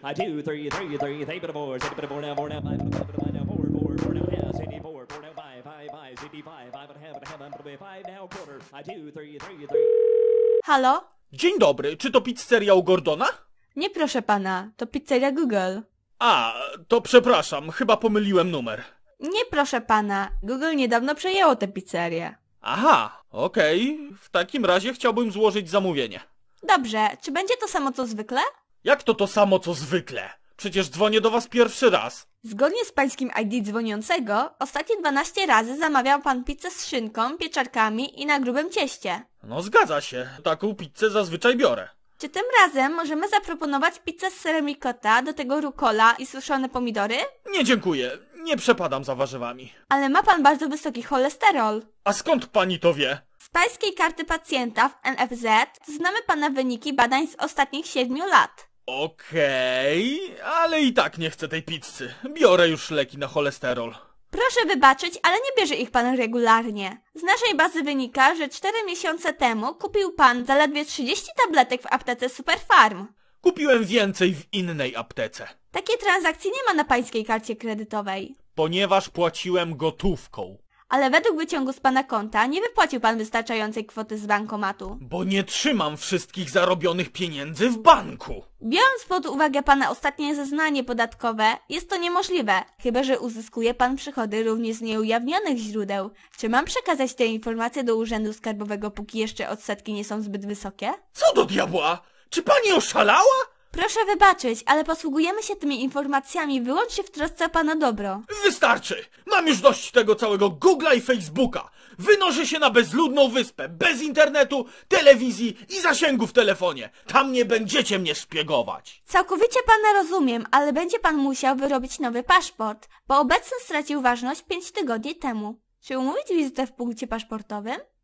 I two, three, three, three, three, but a four, set a bit of four now, four now, five, but a bit of now, four, four, four now, half, city four, four now, five, five, five, city five, five and a half, and a half, and a bit five now, quarter. I two, three, three, three. Halo? Dzień dobry, czy to pizzeria u Gordona? Nie proszę pana, to pizzeria Google. A, to przepraszam, chyba pomyliłem numer. Nie proszę pana, Google niedawno przejęło tę pizzerię. Aha, okej, w takim razie chciałbym złożyć zamówienie. Dobrze, czy będzie to samo co zwykle? Jak to to samo co zwykle? Przecież dzwonię do was pierwszy raz. Zgodnie z pańskim ID dzwoniącego, ostatnie 12 razy zamawiał pan pizzę z szynką, pieczarkami i na grubym cieście. No zgadza się, taką pizzę zazwyczaj biorę. Czy tym razem możemy zaproponować pizzę z serem do tego rukola i suszone pomidory? Nie dziękuję, nie przepadam za warzywami. Ale ma pan bardzo wysoki cholesterol. A skąd pani to wie? Z pańskiej karty pacjenta w NFZ znamy pana wyniki badań z ostatnich 7 lat. Okej, ale i tak nie chcę tej pizzy. Biorę już leki na cholesterol. Proszę wybaczyć, ale nie bierze ich pan regularnie. Z naszej bazy wynika, że 4 miesiące temu kupił pan zaledwie 30 tabletek w aptece Superfarm. Kupiłem więcej w innej aptece. Takiej transakcji nie ma na pańskiej karcie kredytowej. Ponieważ płaciłem gotówką ale według wyciągu z pana konta nie wypłacił pan wystarczającej kwoty z bankomatu. Bo nie trzymam wszystkich zarobionych pieniędzy w banku. Biorąc pod uwagę pana ostatnie zeznanie podatkowe, jest to niemożliwe, chyba że uzyskuje pan przychody również z nieujawnionych źródeł. Czy mam przekazać te informacje do Urzędu Skarbowego, póki jeszcze odsetki nie są zbyt wysokie? Co do diabła? Czy pani oszalała? Proszę wybaczyć, ale posługujemy się tymi informacjami wyłącznie w trosce o pana dobro. Wystarczy! Mam już dość tego całego Google'a i Facebooka! Wynoszę się na bezludną wyspę, bez internetu, telewizji i zasięgu w telefonie. Tam nie będziecie mnie szpiegować. Całkowicie pana rozumiem, ale będzie pan musiał wyrobić nowy paszport, bo obecny stracił ważność pięć tygodni temu. Czy umówić wizytę w punkcie paszportowym?